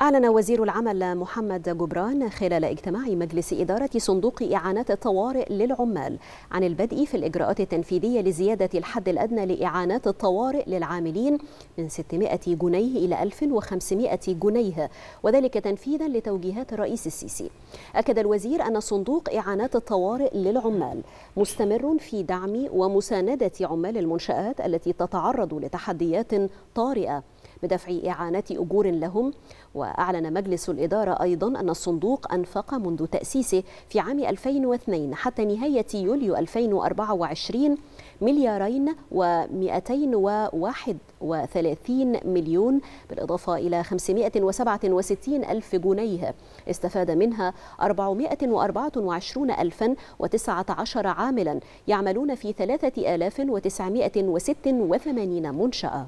أعلن وزير العمل محمد جبران خلال اجتماع مجلس إدارة صندوق إعانات الطوارئ للعمال عن البدء في الإجراءات التنفيذية لزيادة الحد الأدنى لإعانات الطوارئ للعاملين من 600 جنيه إلى 1500 جنيه وذلك تنفيذا لتوجيهات الرئيس السيسي أكد الوزير أن صندوق إعانات الطوارئ للعمال مستمر في دعم ومساندة عمال المنشآت التي تتعرض لتحديات طارئة بدفع إعانات أجور لهم و وأعلن مجلس الإدارة أيضا أن الصندوق أنفق منذ تأسيسه في عام 2002 حتى نهاية يوليو 2024 مليارين و231 مليون بالإضافة إلى 567 ألف جنيه استفاد منها 424 ألفا و19 عاملا يعملون في 3986 منشأة